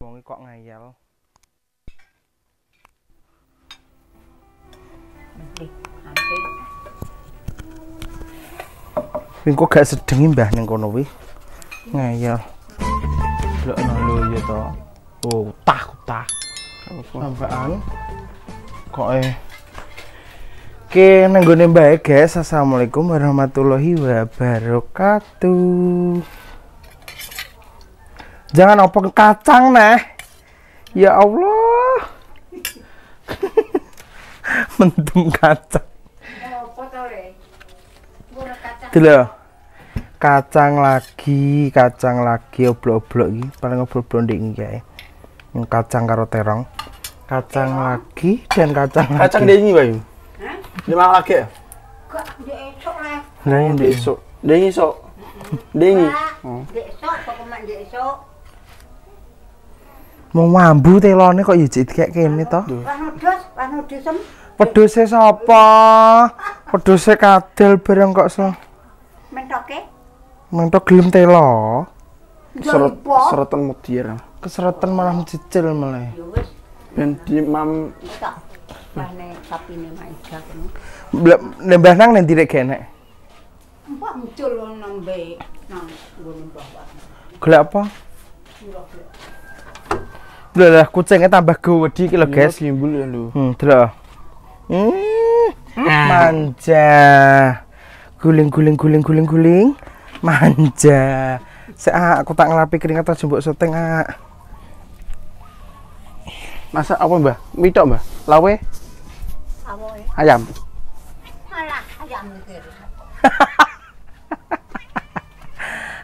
wonge kok ngayal kok gak sedengi mbah ning kono wih Ngayal. lo lho ya to. Oh, utah tak Sampean kok eh Oke, nenggone baik guys. Assalamualaikum warahmatullahi wabarakatuh. Jangan openg kacang nah. Ya Allah. mentum kacang. Dulu. Kacang lagi, kacang lagi oblok-oblok iki, paling oblok-oblok ndek iki kae. Kacang karo terong. Kacang terong. lagi dan kacang Kacang ndek iki, Bayu. Hah? Lima lagi ya? Kok ndek esuk lah. Lah ndek esuk. Ndek esuk. Ndek Mau mambu telone kok iki kayak kene to? Panodus, panodusem. Pedose sapa? Pedose kadel bareng kok so. Mentoke? Mentok gelem telo. Seret, seretan mutiar. Keseretan malah mencicil malah. Ya wis. Ben di mam Mane tapi ne maijak. Nembah nang ning direk kene. Empok muncul nang mbek nang gunung bawah. Golek apa? Gula -gula. Lah kucingnya tambah gede iki lho, iya, guys. Gimbul ya lho. Hmm, delok. Hmm, ah. manja. Guling guling guling guling guling. Manja. Sik ah, aku tak ngelapi atau jembok seteng ah. Masak apa, Mbah? Mitok, Mbah? Lawe? Apa? Ayam. ayam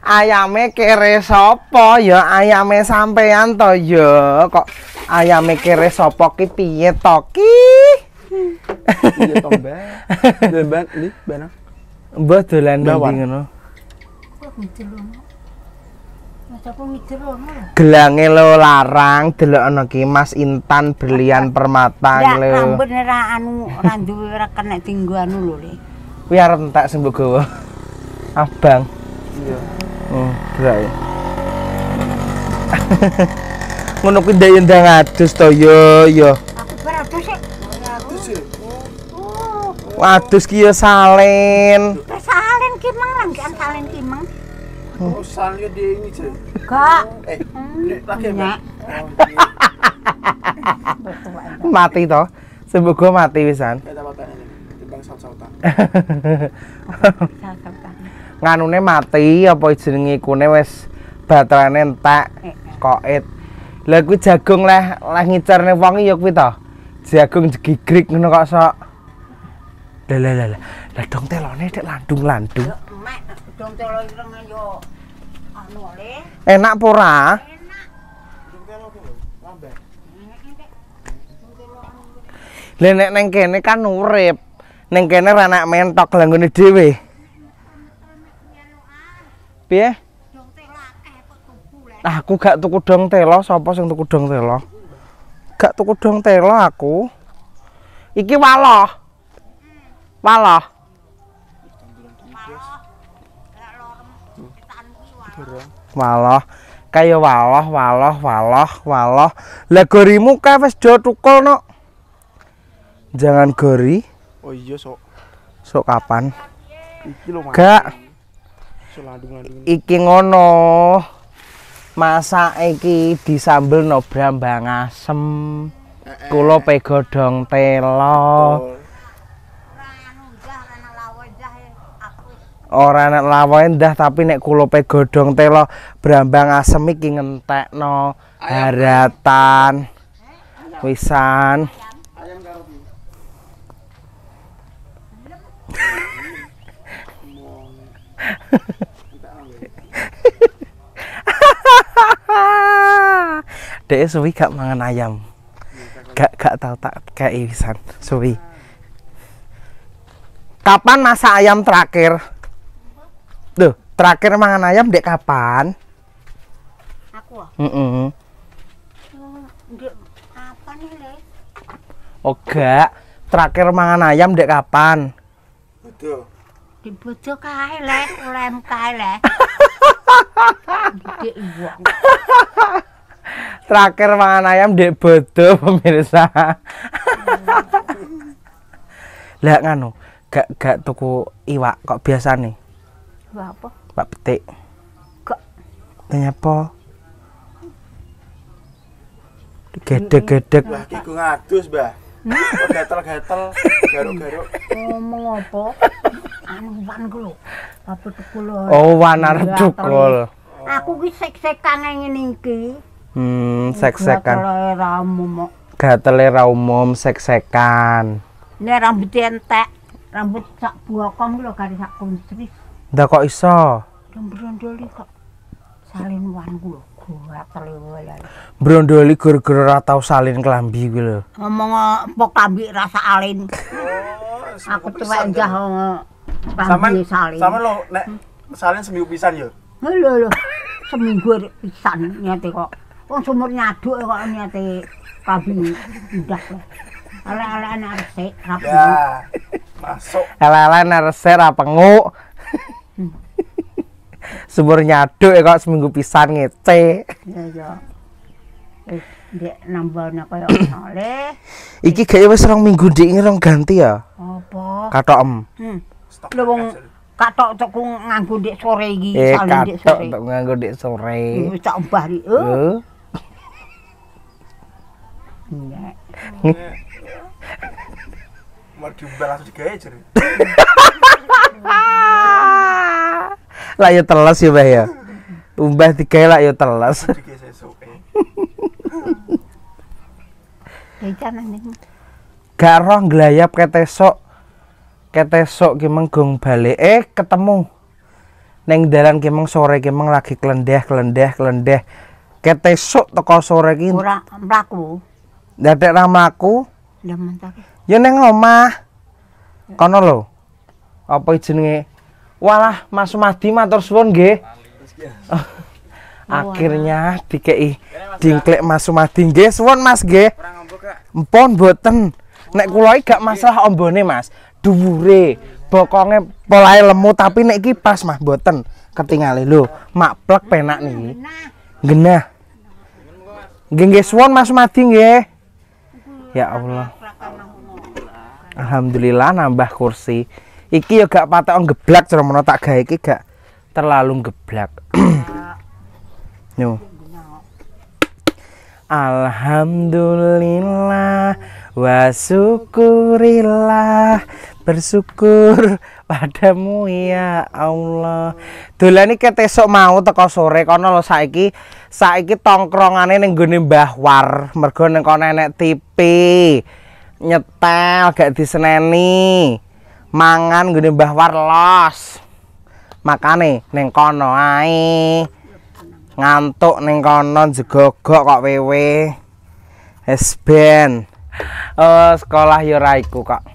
ayame kere sopo ya ayame sampean to ya kok ayame kere sopo ki piye to ki iya to mbak debat di barang mbah dolan ndi ngono Gelange lo larang delokno ki Mas Intan berlian permata lho. Ya rambut anu ora duwe ora kena anu lho le. Kuwi arep entek sembuh gawa. Abang. Iya. Oh, berat ya. Ngono kuwi ndek ndang adus to yo yo. Aku beradus sih. Adus sih. ki salen. Salen ki mang langgan salen ki mang. Oh, salen ini sih. Enggak. Eh, hmm. ya, Mati to. Semoga mati wisan. Kita ini. Timbang saut-sautan. Saut-sautan. nganune mati apa jenenge kune wis Batrane entak koet lha kuwi jagung leh leh ngicerne wong ya kuwi to jagung jegigrik ngono kok sok lha lha lha lha dong telone dek landung-landung enak pora Lha nek neng kene kan urip. Neng kene ra nak mentok langgone dhewe. Piye? Aku gak tuku dong telo, sapa sing tuku dong telo? Gak tuku dong telo aku. Iki waloh. Waloh. Waloh. Kayo waloh, waloh, waloh, waloh. Lah gorimu kae wis do tukul Jangan gori. Oh iya sok. Sok kapan? Iki lho. Gak. iki ngono masak iki disambel no brambang asem eh, eh, kula eh. pegodong telo ora enak lawahe ndah tapi nek kula pegodong telo brambang asem iki ngentekno haratan wisan Dek suwi gak mangan ayam. Gak gak tau tak kayak irisan suwi. Kapan masa ayam terakhir? tuh terakhir mangan ayam dek kapan? Aku. Mm -mm. terakhir mangan ayam dek kapan? Betul. Di bojo kae le, lem kae le. Dek terakhir mangan ayam dek bedo pemirsa Lihat nganu gak gak tuku iwak kok biasa nih iwak apa Pak petik kok kenapa Gede gede, lagi ku ngadus mbah gatel-gatel garuk-garuk ngomong apa anu wan ku lo apa tukul oh wan arep tukul aku ki sek-sekan ngene iki Hmm, sek-sekan. Gatele ra umum. Ini rambut entek, rambut sak buokong lho gari sak kunstris. Ndak kok iso? Brondoli kok salin wan gatel wae. Brondoli gur-gur ora tau salin kelambi kuwi lho. Ngomong eh, pok kambi rasa alin. Oh, Aku tuwek njah Saman eh, salin. Saman lo nek salin seminggu pisan yo. Ya? Lho lho. Seminggu pisan nyate kok. Wong sumur nyaduk ya kok niate kabi udah. Ala-ala anak resik, rapi. Ya. Masuk. Ala-ala anak resik ra penguk. Hmm. Sumur nyaduk ya kok seminggu pisan ngece. Iya, iya. Eh, dek nambahna koyo ngono le. Iki kayaknya wis rong minggu dik rong ganti ya. Apa? Katok. Hmm. Lho wong katok cokku nganggo dik sore iki, eh, salin dik sore. Katok nganggo dik sore. Wis tak ubah iki. Eh. Eh langsung Lah ya telas ya, Mbah ya. Umbah tiga lah ya telas. Eh. Ya, Gak roh ngelayap ketesok. Ketesok kemeng gong balik eh ketemu. Neng dalan kemeng sore kemeng lagi kelendeh kelendeh kelendeh. Ketesok toko sore ki. Dadek ra mlaku. Lah mentake. Ya ning omah. Kono lho. Apa jenenge? Walah Mas Madi matur suwun nggih. Akhirnya dikei dingklek Mas Sumadi nggih suwun Mas nggih. Empon boten. Nek kula iki gak masalah ombone Mas. Dhuwure bokonge polahe lemu tapi nek iki pas Mas boten ketingale lho. Mak plek penak niki. Genah. Nggih nggih suwun Mas Sumadi nggih. Ya Allah. Alhamdulillah nambah kursi. Iki ya gak on geblak cara menawa tak gaya, iki gak terlalu geblak. Yo. Alhamdulillah wa syukurillah bersyukur padamu ya Allah dolane ketesok mau teko sore kono lo saiki saiki tongkrongane ning gone Mbah War mergo ning kono enek TV nyetel gak diseneni mangan gone Mbah War los makane ning kono ae ngantuk ning kono jegogok kok wewe es oh, sekolah yo raiku kok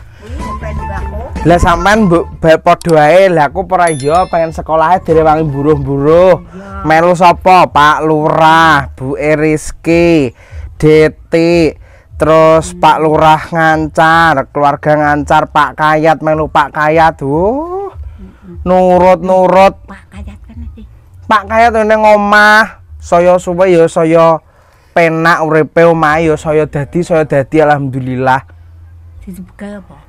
Lah sampean mbok padha ae, lah aku ora iya pengen sekolahe direwangi buruh-buruh. Iya. Melu sapa? Pak Lurah, Bu Eriski, deti terus hmm. Pak Lurah Ngancar, keluarga Ngancar, Pak Kayat, melu Pak Kayat. tuh Nurut-nurut. Pak Kayat kan sih. Pak Kayat ning omah, saya suwe ya saya penak uripe omahe ya saya dadi saya dadi alhamdulillah. Dibuka apa?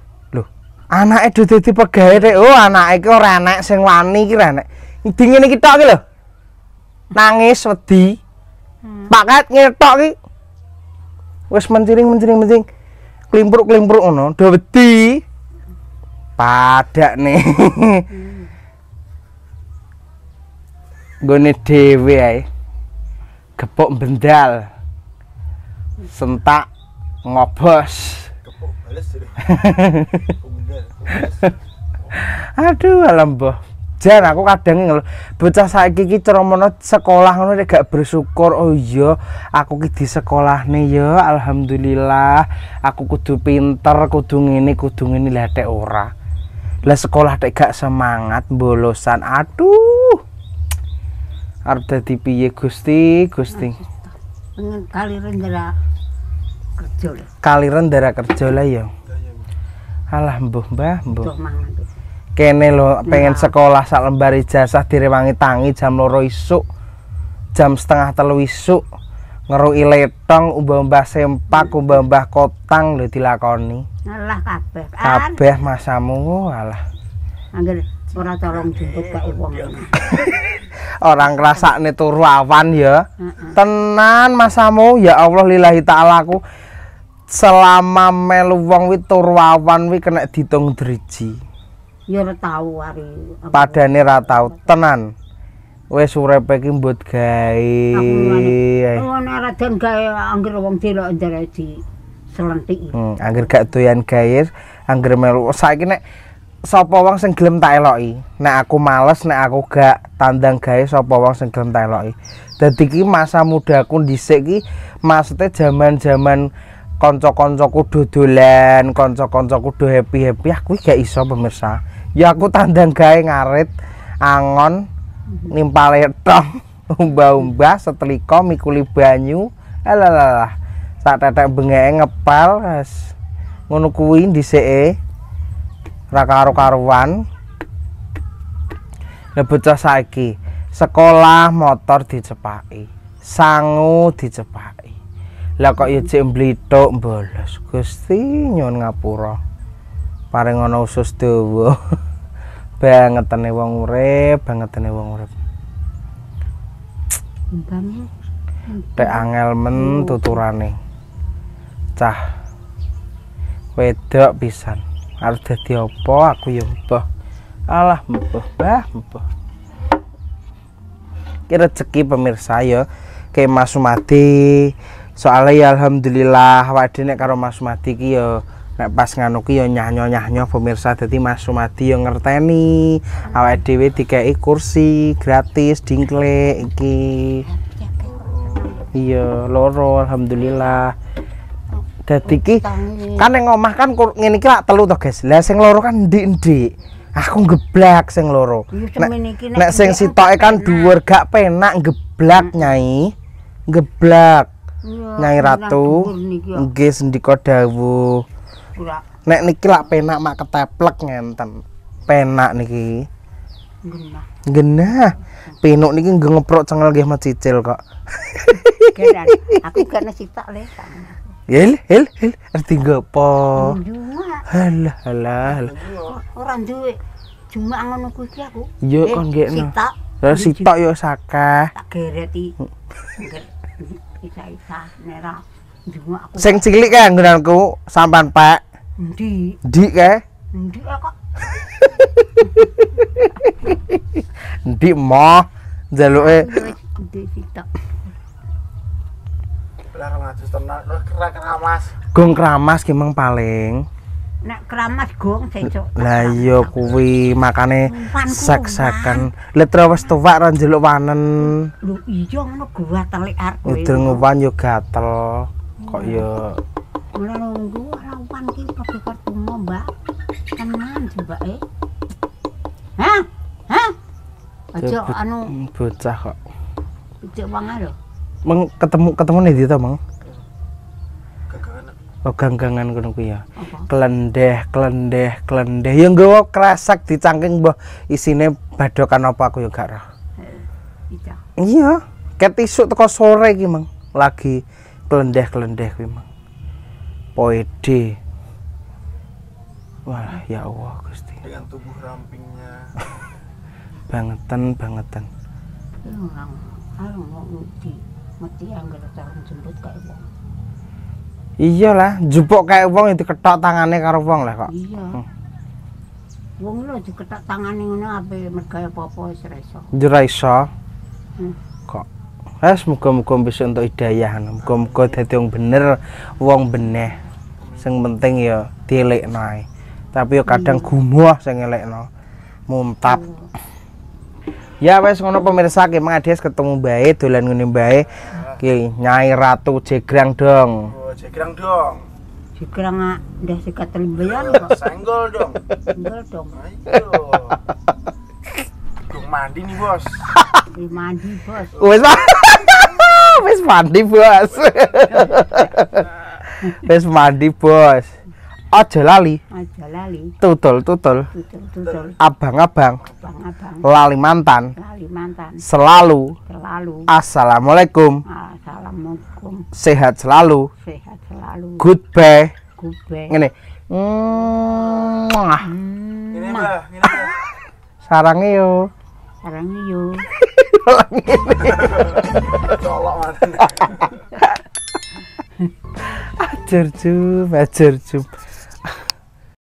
Anak itu tadi pegawai deh, oh anak itu orang anak sing wani kira anak dingin ndi nangis wedi hmm. pakat ngetok ki wis menciring menciring menciring klimpruk klimpruk uno dua wedi padak nih hmm. nih dewi ae bendal sentak ngobos aduh boh jangan aku kadang ngeluh. bocah saiki iki ceromono sekolah ngono gak bersyukur oh iya aku ki di sekolah nih ya alhamdulillah aku kudu pinter kudu ini, kudu ini lah tek ora lah sekolah tek gak semangat bolosan aduh arep dadi piye Gusti Gusti nah, gitu. pengen kali rendera kerja kali rendera kerja ya Alah mbuh mbah mbuh. Kene lo nah. pengen sekolah sak lembar ijazah direwangi tangi jam loro isuk. Jam setengah telu isuk ngeruki letong umbah-umbah sempak hmm. umbah-umbah kotang lo dilakoni. Alah kabeh. Kabeh masamu alah. Angger ora tolong jemput kok wong. Orang ngrasakne turu awan ya. Tenan masamu ya Allah lillahi taala ku selama melu wong wi tur wawan wi kena ditung driji ya ora tau ari padane ra tau tenan wis urepe ki buat gawe ngono anu, anu, eh. anu, raden gawe anggere wong delok ndere selentik hmm, anggere gak doyan gawe anggere melu saiki nek sapa wong sing gelem tak eloki nek aku males nek aku gak tandang gawe sapa wong sing gelem tak eloki dadi ki masa mudaku dhisik ki maksudnya zaman-zaman konco kancaku do dolan, kanca-kancaku do happy-happy, aku gak iso pemirsa. Ya aku tandang gawe ngarit angon nimpale toh umba-umba setrika mikuli banyu. Alalah. Tak tetek bengeke ngepal. Ngono kuwi dhisike. Ora karo-karuan. Lah bocah saiki sekolah motor dicepaki, sangu dicepaki. lah kok ijik mblithuk bolos Gusti nyuwun ngapura paring ana usus dawa bangetene wong urip bangetene wong urip mbam te angel oh. tuturane cah wedok pisan arep dadi apa aku ya mbah alah mbah bah mbah ki rezeki pemirsa ya ke masumadi soalnya alhamdulillah awak nek karo Mas Sumadi ki yo ya, nek pas nganu ki ya nyahnyo nyahnyo pemirsa dadi Mas Sumadi yo ya ngerteni hmm. awak dhewe dikeki kursi gratis dingklek iki iya loro alhamdulillah dadi ki kan ning omah kan ngene iki lak telu to guys lah sing loro kan ndik-ndik aku ngeblak sing loro iya, nek, nek sing sitoke kan dhuwur gak penak ngeblak nyai ngeblak Iya, Nyai Ratu ya. nggih sendika dawuh. Nek niki lak penak mak keteplek ngenten. Penak niki. Genah. Genah. Penuk niki ngeprok cengel nggih cicil kok. Geran, aku gak nasi tak le. Ya, hil, hil, hil, arti gopo? Halah, halah. Ora duwe. Cuma ngono kuwi aku. Yo eh, kon nggih. Sitok. Lah sitok yo sakah. Tak gereti. Mm isa-isa nera. Jumuk aku. Sing cilik nggonanku sampan Pak. Endi? Endi kae? Endi kok. Endi mo jaluke. Endi sitok. Lah 200 tenan, kira keramas. Gong keramas paling nek kramas gong sesuk. Lah iya kuwi makane sak-sakan. Letra wis tuwak ra njeluk wanen. Lho iya ngono gua telik arep kowe. Ngedel ngowan yo gatel. Kok yo Kula nunggu lawan ki kabeh ketemu, Mbak. Tenan jembake. Eh. Hah? Hah? Aja anu bocah kok. Cek wangan lho. Meng ketemu ketemu nih dia to, Mang? oh ganggangan ngono kuwi ya. kelendeh. klendeh, klendeh. gue ya nggawa di dicangking mbah isine badokan apa aku yang karo? roh. Iya, ket isuk teko sore gimang? Lagi kelendeh, kelendeh, gimang? Poede. Wah, ya Allah, Gusti. Dengan tubuh rampingnya. bangetan, bangetan. Orang, orang mau mati, mati anggota tahun jembut kayak gue iyalah jupuk kayak uang itu ketok tangannya karo uang lah kok iya hmm. wong lo diketok tangannya ngono apa mergaya popo sereso jereso hmm. kok Eh, semoga-moga bisa untuk hidayah, anu. muga moga dadi wong bener, uang beneh. Sang penting ya nai Tapi ya kadang iya. gumoh sang elekno. Muntap. Oh. Ya wes ngono pemirsa ki Mang Ades ketemu baik, dolan ngene baik. Ki Nyai Ratu Jegrang dong. Jegrang dong. Jegrang nggak udah suka terlibat loh. Senggol dong. Senggol dong. Ayo. dong mandi nih bos. Gung mandi bos. Wes Wes mandi bos. Wes mandi bos. Aja lali. Aja lali. Tutul tutul. Tutul tutul. Abang abang. Abang abang. Lali mantan. Lali mantan. Selalu. Selalu. Assalamualaikum. Assalamualaikum. Sehat selalu. Sehat selalu goodbye goodbye ngene mwah ngene mbah ngene sarange yo sarange yo colok manen ajur jub ajur